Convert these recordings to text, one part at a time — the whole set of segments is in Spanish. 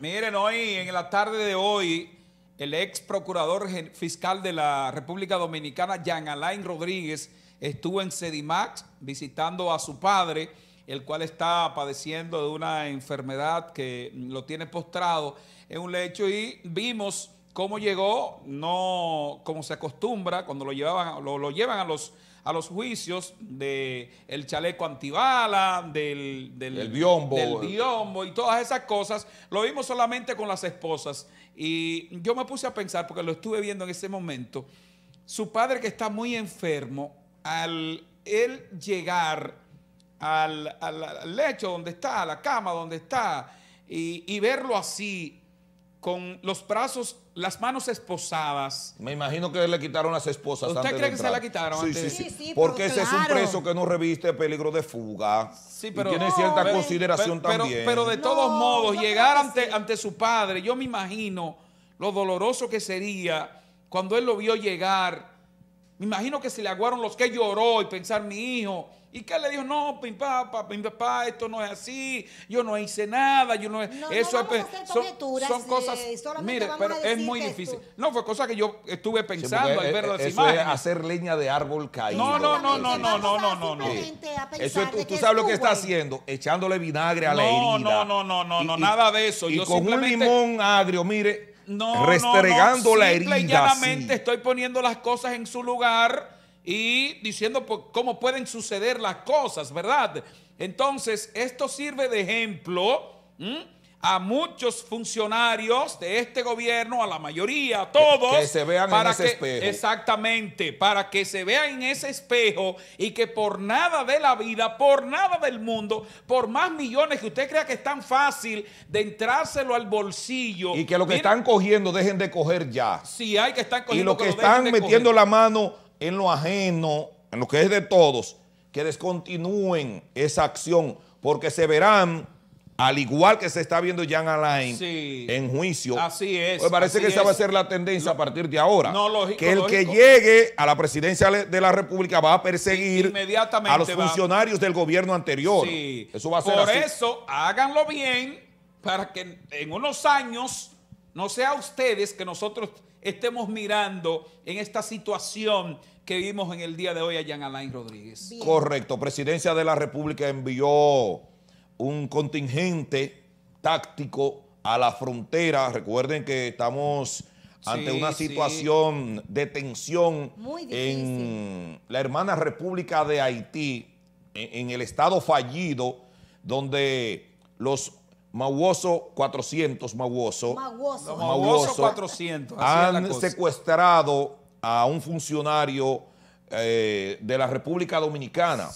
Miren, hoy, en la tarde de hoy, el ex procurador fiscal de la República Dominicana, Jean Alain Rodríguez, estuvo en Sedimax visitando a su padre, el cual está padeciendo de una enfermedad que lo tiene postrado en un lecho y vimos cómo llegó, no como se acostumbra cuando lo, llevaban, lo, llevan a los, a los juicios del el chaleco antibala, del, del, biombo. y todas esas cosas. Lo vimos solamente con las esposas. Y yo me puse a pensar, porque lo estuve viendo en ese momento, su padre que está muy enfermo, al él llegar al, lecho donde está, a la cama donde está, y, y verlo así, con los brazos, las manos esposadas. Me imagino que le quitaron las esposas. ¿Usted cree que se la quitaron? Sí, sí, sí. Porque ese es un preso que no reviste peligro de fuga. Sí, pero. tiene cierta consideración también. Pero, de todos modos, llegar ante, ante su padre, yo me imagino lo doloroso que sería cuando él lo vio llegar me imagino que se le aguaron los que lloró y pensar mi hijo. ¿Y qué le dijo? No, mi papá, papá, esto no es así, yo no hice nada, yo no, no eso es, son, son, cosas, mire, pero es muy difícil. No, fue cosa que yo estuve pensando al ver las hacer leña de árbol caído. No, no, no, no, no, no, no, no. tú, sabes lo que está haciendo, echándole vinagre a la herida. No, no, no, no, no, nada de eso. Y yo con un limón agrio, mire, no, restregando no, la herida. estoy poniendo las cosas en su lugar y diciendo cómo pueden suceder las cosas, ¿verdad? Entonces, esto sirve de ejemplo a muchos funcionarios de este gobierno, a la mayoría, a todos, que se vean en ese espejo. Exactamente, para que se vean en ese espejo y que por nada de la vida, por nada del mundo, por más millones que usted crea que es tan fácil de entrárselo al bolsillo. Y que lo que están cogiendo dejen de coger ya. Sí, hay que estar cogiendo. Y lo que, están metiendo la mano en lo ajeno, en lo que es de todos, que descontinúen esa acción, porque se verán al igual que se está viendo Jan Alain en juicio. Así es. Pues parece que esa va a ser la tendencia a partir de ahora. No, que el que llegue a la presidencia de la República va a perseguir Inmediatamente a los funcionarios del gobierno anterior. Eso va a ser Por eso, háganlo bien para que en unos años no sea ustedes que nosotros estemos mirando en esta situación que vimos en el día de hoy a Jan Alain Rodríguez. Correcto. Presidencia de la República envió un contingente táctico a la frontera. Recuerden que estamos ante una situación de tensión en la hermana República de Haití, e-, en, el estado fallido, donde los Mauoso 400, Mauoso, 400 han secuestrado a un funcionario eh, de la República Dominicana.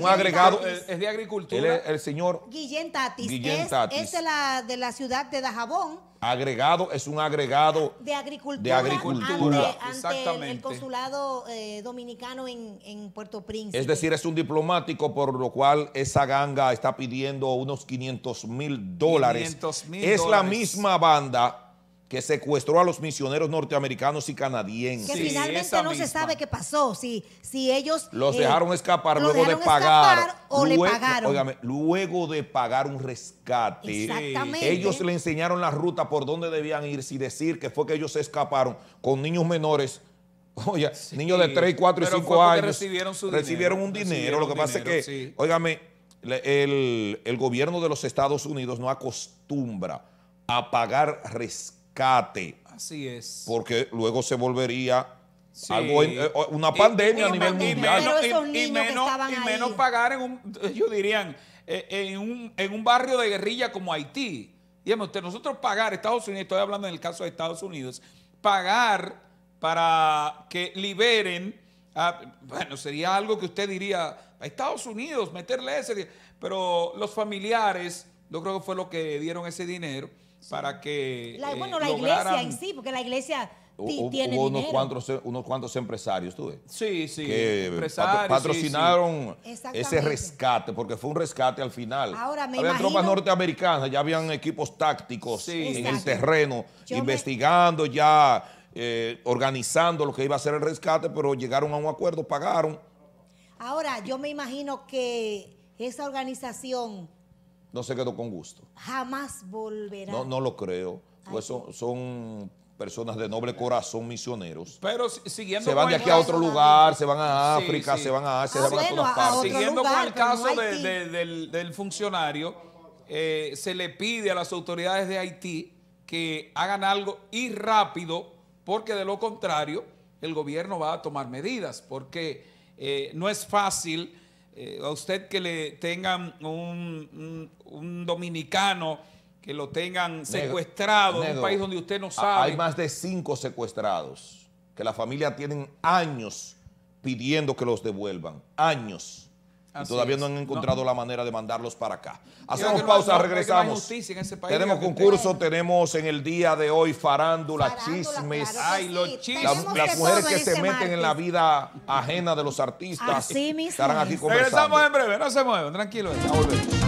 un agregado. Es de agricultura. el señor Guillén Tatis. es, de, la, de la ciudad de Dajabón. Agregado, es un agregado de agricultura, de agricultura. Ante, Ante el, consulado eh, dominicano en, en, Puerto Príncipe. Es decir, es un diplomático, por lo cual esa ganga está pidiendo unos 500 mil dólares. es la misma banda que secuestró a los misioneros norteamericanos y canadienses. Que finalmente no se sabe qué pasó, si, si ellos... Los eh, dejaron escapar luego de pagar. o le pagaron. luego de pagar un rescate. Exactamente. Ellos le enseñaron la ruta por donde debían ir, si decir que fue que ellos se escaparon con niños menores. Oye, niños de 3, 4 y 5 años. Recibieron, un dinero. lo que pasa es que, oígame, el, gobierno de los Estados Unidos no acostumbra a pagar rescate Así es. Porque luego se volvería eh, una pandemia a nivel mundial. Y, menos, pagar en un, dirían, eh, en un, barrio de guerrilla como Haití. Dígame usted, nosotros pagar, Estados Unidos, estoy hablando en el caso de Estados Unidos, pagar para que liberen, bueno, sería algo que usted diría, a Estados Unidos, meterle ese, pero los familiares, yo creo que fue lo que dieron ese dinero para que. La, eh, bueno, la iglesia en sí, porque la iglesia. tiene hubo unos cuantos, eh, unos cuantos empresarios, tú ves. Sí, sí. Que patrocinaron ese rescate, porque fue un rescate al final. Ahora me Había tropas norteamericanas, ya habían equipos tácticos en el terreno, investigando ya, eh, organizando lo que iba a ser el rescate, pero llegaron a un acuerdo, pagaron. Ahora, yo me imagino que esa organización no se quedó con gusto. Jamás volverá. No, no lo creo. Pues son, personas de noble corazón, misioneros. Pero siguiendo se van de aquí a otro lugar, se van a África, se van a Asia, ah, se van a todas siguiendo con el caso del, funcionario, eh, se le pide a las autoridades de Haití que hagan algo y rápido, porque de lo contrario el gobierno va a tomar medidas, porque eh, no es fácil eh, a usted que le tengan un, dominicano que lo tengan secuestrado en un país donde usted no sabe. Hay más de cinco secuestrados que la familia tienen años pidiendo que los devuelvan, años. Todavía no han encontrado la manera de mandarlos para acá. Hacemos pausa, regresamos. tenemos concurso, tenemos en el día de hoy farándula, chismes. Ay, los chismes. Las, mujeres que se meten en la vida ajena de los artistas estarán aquí conversando. Regresamos en breve, no se muevan, tranquilo.